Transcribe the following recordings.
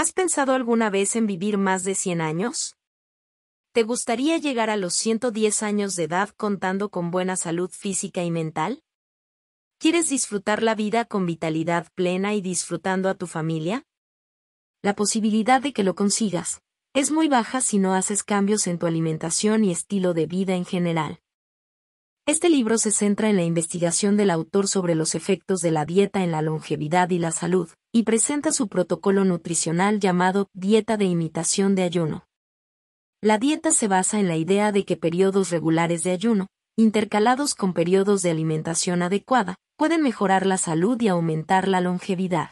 ¿Has pensado alguna vez en vivir más de 100 años? ¿Te gustaría llegar a los 110 años de edad contando con buena salud física y mental? ¿Quieres disfrutar la vida con vitalidad plena y disfrutando a tu familia? La posibilidad de que lo consigas es muy baja si no haces cambios en tu alimentación y estilo de vida en general. Este libro se centra en la investigación del autor sobre los efectos de la dieta en la longevidad y la salud, y presenta su protocolo nutricional llamado Dieta de Imitación de Ayuno. La dieta se basa en la idea de que periodos regulares de ayuno, intercalados con periodos de alimentación adecuada, pueden mejorar la salud y aumentar la longevidad.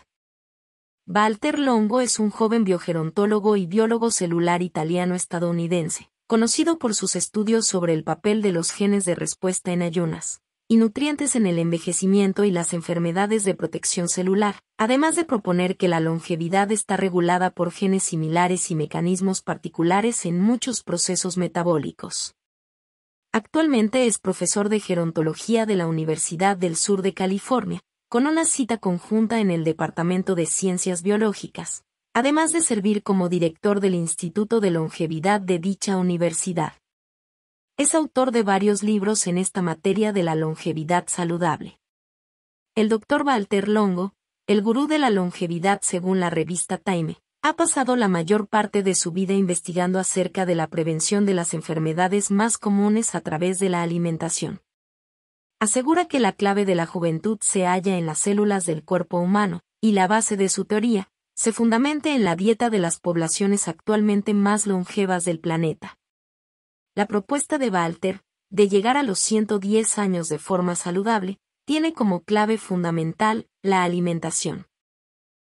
Walter Longo es un joven biogerontólogo y biólogo celular italiano-estadounidense, conocido por sus estudios sobre el papel de los genes de respuesta en ayunas y nutrientes en el envejecimiento y las enfermedades de protección celular, además de proponer que la longevidad está regulada por genes similares y mecanismos particulares en muchos procesos metabólicos. Actualmente es profesor de gerontología de la Universidad del Sur de California, con una cita conjunta en el Departamento de Ciencias Biológicas, además de servir como director del Instituto de Longevidad de dicha universidad. Es autor de varios libros en esta materia de la longevidad saludable. El doctor Walter Longo, el gurú de la longevidad según la revista Time, ha pasado la mayor parte de su vida investigando acerca de la prevención de las enfermedades más comunes a través de la alimentación. Asegura que la clave de la juventud se halla en las células del cuerpo humano, y la base de su teoría, se fundamenta en la dieta de las poblaciones actualmente más longevas del planeta. La propuesta de Walter, de llegar a los 110 años de forma saludable, tiene como clave fundamental la alimentación.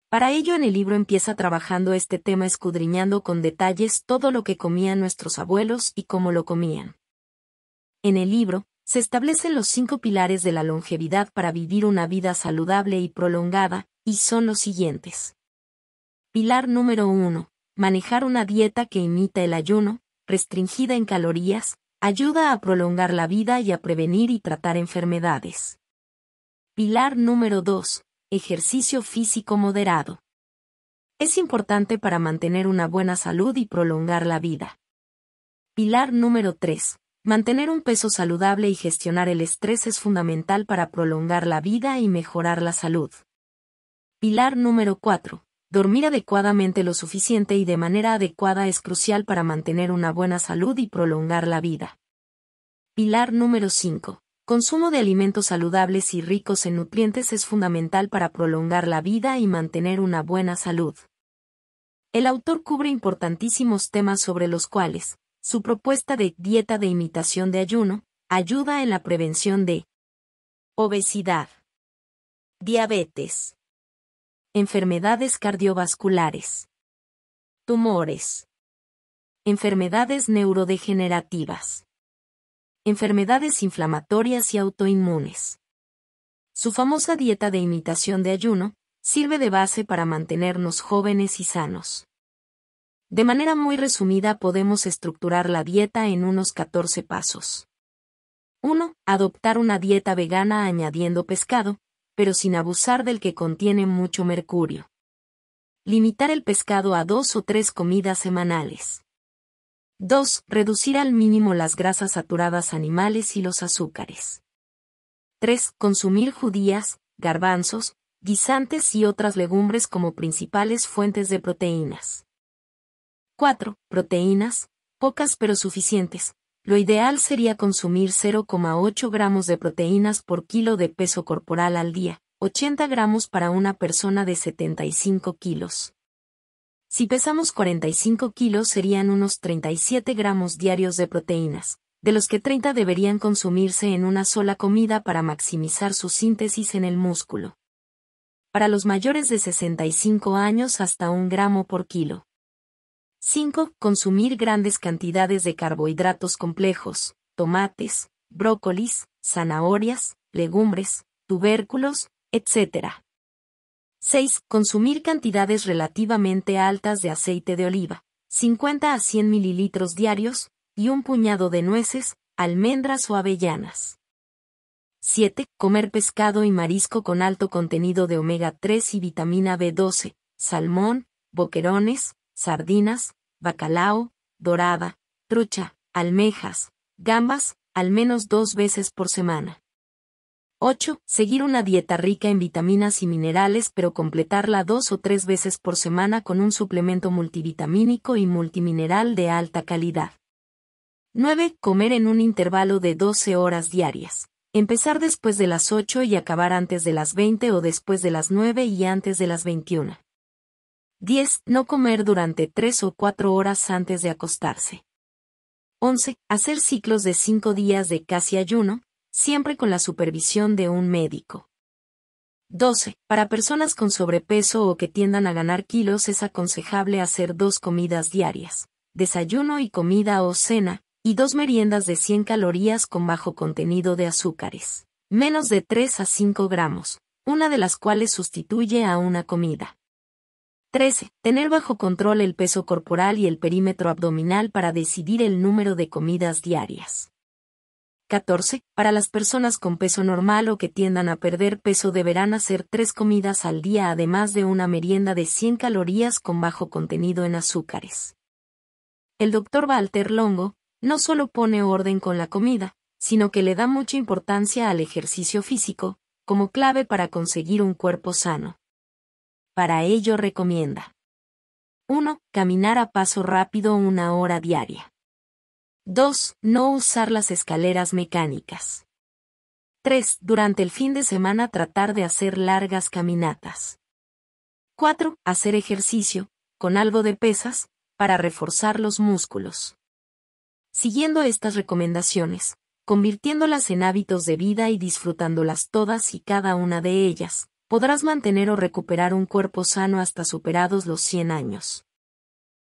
Para ello en el libro empieza trabajando este tema escudriñando con detalles todo lo que comían nuestros abuelos y cómo lo comían. En el libro, se establecen los cinco pilares de la longevidad para vivir una vida saludable y prolongada, y son los siguientes. Pilar número 1. Manejar una dieta que imita el ayuno, restringida en calorías, ayuda a prolongar la vida y a prevenir y tratar enfermedades. Pilar número 2. Ejercicio físico moderado. Es importante para mantener una buena salud y prolongar la vida. Pilar número 3. Mantener un peso saludable y gestionar el estrés es fundamental para prolongar la vida y mejorar la salud. Pilar número 4 dormir adecuadamente lo suficiente y de manera adecuada es crucial para mantener una buena salud y prolongar la vida. Pilar número 5. Consumo de alimentos saludables y ricos en nutrientes es fundamental para prolongar la vida y mantener una buena salud. El autor cubre importantísimos temas sobre los cuales, su propuesta de dieta de imitación de ayuno, ayuda en la prevención de obesidad, diabetes, Enfermedades cardiovasculares. Tumores. Enfermedades neurodegenerativas. Enfermedades inflamatorias y autoinmunes. Su famosa dieta de imitación de ayuno sirve de base para mantenernos jóvenes y sanos. De manera muy resumida podemos estructurar la dieta en unos 14 pasos. 1. Adoptar una dieta vegana añadiendo pescado, pero sin abusar del que contiene mucho mercurio. Limitar el pescado a dos o tres comidas semanales. 2. Reducir al mínimo las grasas saturadas animales y los azúcares. 3. Consumir judías, garbanzos, guisantes y otras legumbres como principales fuentes de proteínas. 4. Proteínas, pocas pero suficientes, lo ideal sería consumir 0,8 gramos de proteínas por kilo de peso corporal al día, 80 gramos para una persona de 75 kilos. Si pesamos 45 kilos serían unos 37 gramos diarios de proteínas, de los que 30 deberían consumirse en una sola comida para maximizar su síntesis en el músculo. Para los mayores de 65 años hasta un gramo por kilo. 5. Consumir grandes cantidades de carbohidratos complejos, tomates, brócolis, zanahorias, legumbres, tubérculos, etc. 6. Consumir cantidades relativamente altas de aceite de oliva, 50 a 100 mililitros diarios, y un puñado de nueces, almendras o avellanas. 7. Comer pescado y marisco con alto contenido de omega 3 y vitamina B12, salmón, boquerones, sardinas, bacalao, dorada, trucha, almejas, gambas, al menos dos veces por semana. 8. Seguir una dieta rica en vitaminas y minerales pero completarla dos o tres veces por semana con un suplemento multivitamínico y multimineral de alta calidad. 9. Comer en un intervalo de 12 horas diarias. Empezar después de las 8 y acabar antes de las 20 o después de las 9 y antes de las 21. 10. No comer durante 3 o 4 horas antes de acostarse. 11. Hacer ciclos de 5 días de casi ayuno, siempre con la supervisión de un médico. 12. Para personas con sobrepeso o que tiendan a ganar kilos es aconsejable hacer dos comidas diarias, desayuno y comida o cena, y dos meriendas de 100 calorías con bajo contenido de azúcares, menos de 3 a 5 gramos, una de las cuales sustituye a una comida. 13. Tener bajo control el peso corporal y el perímetro abdominal para decidir el número de comidas diarias. 14. Para las personas con peso normal o que tiendan a perder peso deberán hacer tres comidas al día además de una merienda de 100 calorías con bajo contenido en azúcares. El doctor Walter Longo no solo pone orden con la comida, sino que le da mucha importancia al ejercicio físico, como clave para conseguir un cuerpo sano. Para ello recomienda 1. Caminar a paso rápido una hora diaria. 2. No usar las escaleras mecánicas. 3. Durante el fin de semana tratar de hacer largas caminatas. 4. Hacer ejercicio, con algo de pesas, para reforzar los músculos. Siguiendo estas recomendaciones, convirtiéndolas en hábitos de vida y disfrutándolas todas y cada una de ellas, podrás mantener o recuperar un cuerpo sano hasta superados los 100 años.